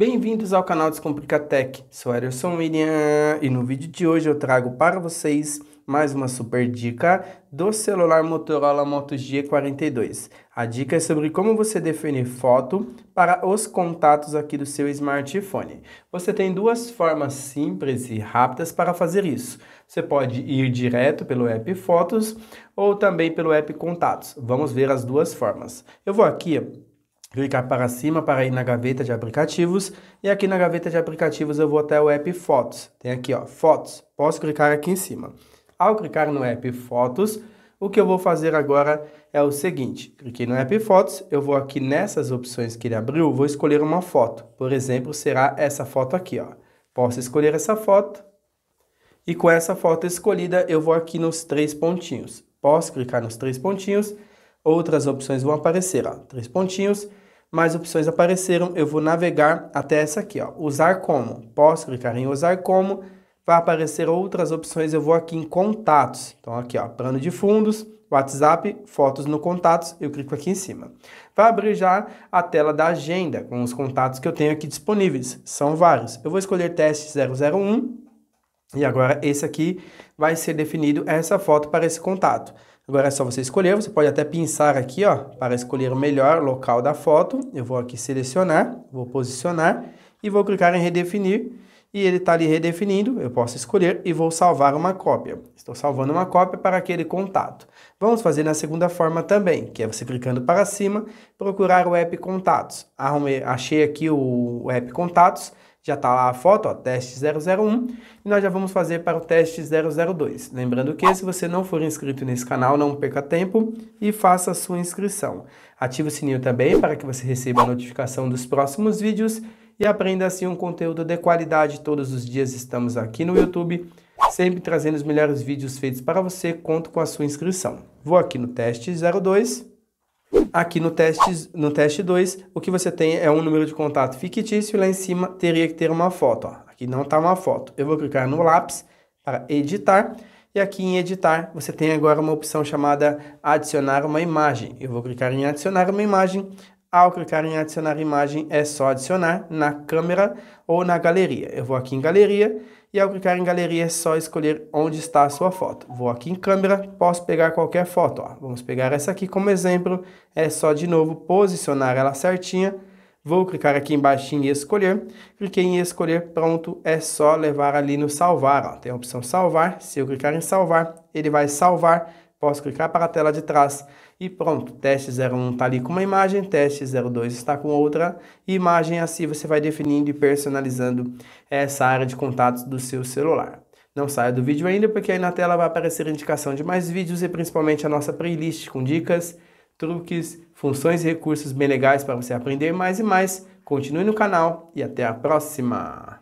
Bem-vindos ao canal Descomplica Tech, sou Ederson William e no vídeo de hoje eu trago para vocês mais uma super dica do celular Motorola Moto G42. A dica é sobre como você definir foto para os contatos aqui do seu smartphone. Você tem duas formas simples e rápidas para fazer isso. Você pode ir direto pelo app Fotos ou também pelo app Contatos. Vamos ver as duas formas. Eu vou aqui clicar para cima para ir na gaveta de aplicativos e aqui na gaveta de aplicativos eu vou até o app Fotos. Tem aqui, ó, Fotos. Posso clicar aqui em cima. Ao clicar no app Fotos, o que eu vou fazer agora é o seguinte, cliquei no app Fotos, eu vou aqui nessas opções que ele abriu, vou escolher uma foto. Por exemplo, será essa foto aqui, ó. Posso escolher essa foto e com essa foto escolhida eu vou aqui nos três pontinhos. Posso clicar nos três pontinhos, outras opções vão aparecer, ó, três pontinhos mais opções apareceram. Eu vou navegar até essa aqui, ó, usar como. Posso clicar em usar como, vai aparecer outras opções. Eu vou aqui em contatos. Então aqui, ó, plano de fundos, WhatsApp, fotos no contatos, eu clico aqui em cima. Vai abrir já a tela da agenda com os contatos que eu tenho aqui disponíveis. São vários. Eu vou escolher teste 001 e agora esse aqui vai ser definido essa foto para esse contato. Agora é só você escolher, você pode até pinçar aqui, ó, para escolher o melhor local da foto. Eu vou aqui selecionar, vou posicionar e vou clicar em redefinir e ele está ali redefinindo, eu posso escolher e vou salvar uma cópia. Estou salvando uma cópia para aquele contato. Vamos fazer na segunda forma também, que é você clicando para cima, procurar o app Contatos. Arrumei, achei aqui o, app Contatos, já está lá a foto, ó, teste 001, e nós já vamos fazer para o teste 002. Lembrando que se você não for inscrito nesse canal, não perca tempo e faça a sua inscrição. Ative o sininho também para que você receba a notificação dos próximos vídeos e aprenda assim um conteúdo de qualidade. Todos os dias estamos aqui no YouTube, sempre trazendo os melhores vídeos feitos para você. Conto com a sua inscrição. Vou aqui no teste 02. Aqui no teste, no teste 2, o que você tem é um número de contato fictício e lá em cima teria que ter uma foto. Ó. Aqui não está uma foto. Eu vou clicar no lápis para editar. E aqui em editar, você tem agora uma opção chamada adicionar uma imagem. Eu vou clicar em adicionar uma imagem. Ao clicar em adicionar imagem, é só adicionar na câmera ou na galeria. Eu vou aqui em galeria e ao clicar em galeria é só escolher onde está a sua foto. Vou aqui em câmera, posso pegar qualquer foto. Ó. Vamos pegar essa aqui como exemplo. É só de novo posicionar ela certinha. Vou clicar aqui embaixo em escolher. Cliquei em escolher, pronto. É só levar ali no salvar. Ó. Tem a opção salvar. Se eu clicar em salvar, ele vai salvar Posso clicar para a tela de trás e pronto, teste 01 está ali com uma imagem, teste 02 está com outra imagem, assim você vai definindo e personalizando essa área de contatos do seu celular. Não saia do vídeo ainda, porque aí na tela vai aparecer a indicação de mais vídeos e principalmente a nossa playlist com dicas, truques, funções e recursos bem legais para você aprender mais e mais. Continue no canal e até a próxima!